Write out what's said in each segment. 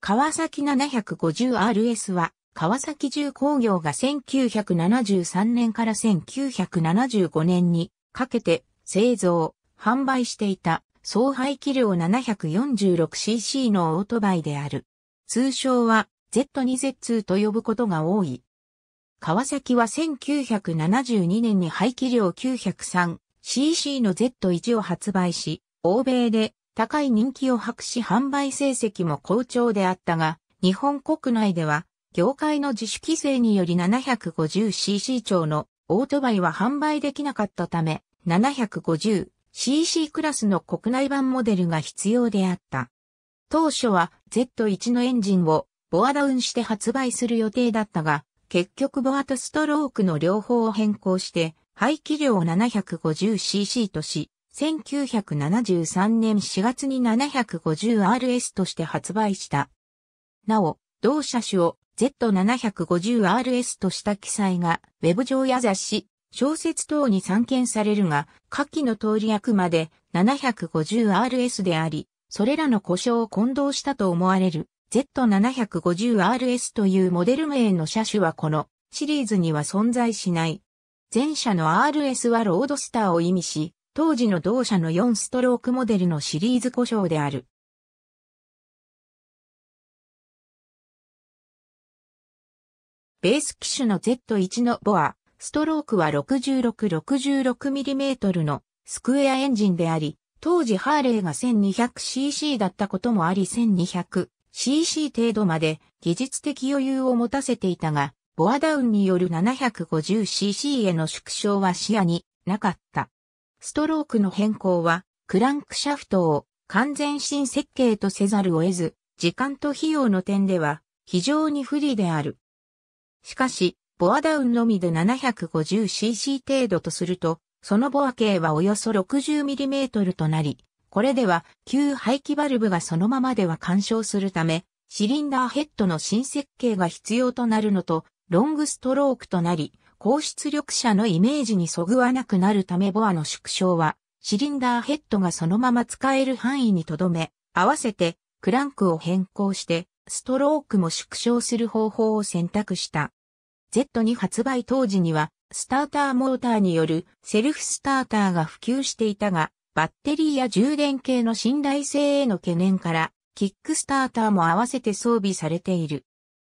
川崎 750RS は、川崎重工業が1973年から1975年にかけて製造、販売していた総排気量 746cc のオートバイである。通称は Z2Z2 と呼ぶことが多い。川崎は1972年に排気量 903cc の Z1 を発売し、欧米で高い人気を博し販売成績も好調であったが、日本国内では、業界の自主規制により 750cc 超のオートバイは販売できなかったため、750cc クラスの国内版モデルが必要であった。当初は Z1 のエンジンをボアダウンして発売する予定だったが、結局ボアとストロークの両方を変更して、排気量を 750cc とし、1973年4月に 750RS として発売した。なお、同車種を Z750RS とした記載が、ウェブ上や雑誌、小説等に散見されるが、下記の通りあくまで 750RS であり、それらの故障を混同したと思われる Z750RS というモデル名の車種はこのシリーズには存在しない。前者の RS はロードスターを意味し、当時の同社の4ストロークモデルのシリーズ故障である。ベース機種の Z1 のボア、ストロークは 66-66mm のスクエアエンジンであり、当時ハーレーが 1200cc だったこともあり 1200cc 程度まで技術的余裕を持たせていたが、ボアダウンによる 750cc への縮小は視野になかった。ストロークの変更は、クランクシャフトを完全新設計とせざるを得ず、時間と費用の点では非常に不利である。しかし、ボアダウンのみで 750cc 程度とすると、そのボア径はおよそ 60mm となり、これでは旧排気バルブがそのままでは干渉するため、シリンダーヘッドの新設計が必要となるのと、ロングストロークとなり、高出力車のイメージにそぐわなくなるためボアの縮小は、シリンダーヘッドがそのまま使える範囲にとどめ、合わせてクランクを変更して、ストロークも縮小する方法を選択した。Z2 発売当時には、スターターモーターによるセルフスターターが普及していたが、バッテリーや充電系の信頼性への懸念から、キックスターターも合わせて装備されている。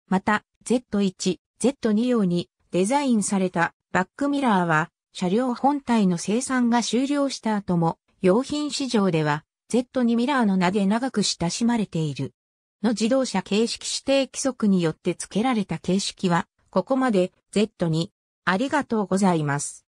また、Z1、Z2 用にデザインされたバックミラーは車両本体の生産が終了した後も用品市場では Z 2ミラーの名で長く親しまれている。の自動車形式指定規則によって付けられた形式はここまで Z にありがとうございます。